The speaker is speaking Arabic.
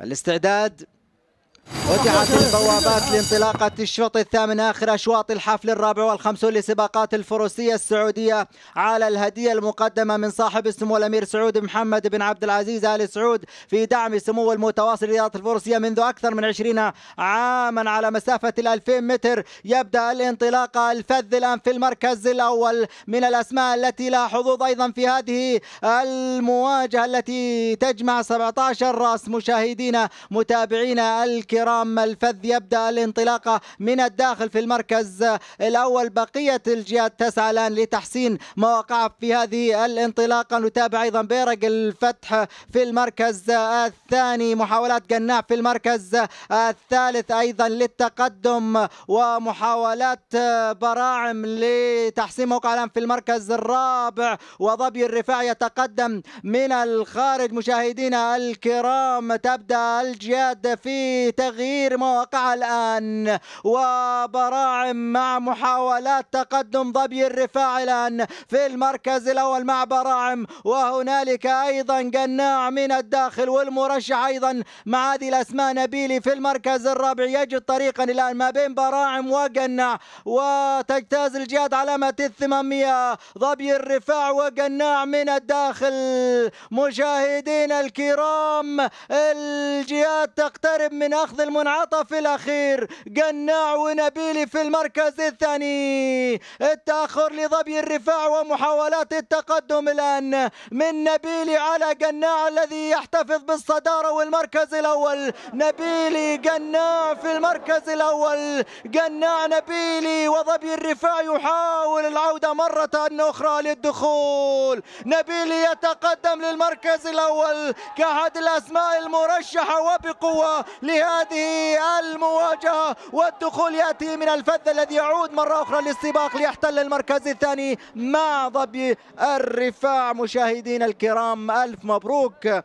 الاستعداد فتحت البوابات لانطلاقة الشوط الثامن آخر أشواط الحفل الرابع والخمسون لسباقات الفروسية السعودية على الهدية المقدمة من صاحب السمو الأمير سعود محمد بن عبد العزيز آل سعود في دعم سمو المتواصل لرياضة الفروسية منذ أكثر من 20 عاما على مسافة ال 2000 متر يبدأ الانطلاقة الفذ الآن في المركز الأول من الأسماء التي لا حظوظ أيضا في هذه المواجهة التي تجمع 17 رأس مشاهدينا متابعينا الكرام احترام الفذ يبدأ الانطلاقة من الداخل في المركز الأول بقية الجهات تسعى الآن لتحسين مواقعها في هذه الانطلاقة نتابع أيضا بيرق الفتح في المركز الثاني محاولات قناع في المركز الثالث أيضا للتقدم ومحاولات براعم لتحسين موقع الآن في المركز الرابع وظبي الرفاع يتقدم من الخارج مشاهدينا الكرام تبدأ الجهاد في تغيير مواقعها الآن وبراعم مع محاولات تقدم ظبي الرفاع الآن في المركز الأول مع براعم وهنالك أيضا قناع من الداخل والمرشح أيضا مع هذه الأسماء نبيلي في المركز الرابع يجد طريقا الآن ما بين براعم وقناع وتجتاز الجهاد علامة الثمانمية ظبي الرفاع وقناع من الداخل مشاهدين الكرام الجهاد تقترب من أخ أخذ المنعطف الأخير قناع ونبيلي في المركز الثاني التأخر لظبي الرفاع ومحاولات التقدم الآن من نبيلي على قناع الذي يحتفظ بالصدارة والمركز الأول نبيلي قناع في المركز الأول قناع نبيلي وظبي الرفاع يحاول العودة مرة أخرى للدخول نبيلي يتقدم للمركز الأول كأحد الأسماء المرشحة وبقوة لهذا هذه المواجهة والدخول يأتي من الفذ الذي يعود مرة أخرى للسباق ليحتل المركز الثاني مع ضبي الرفاع مشاهدين الكرام ألف مبروك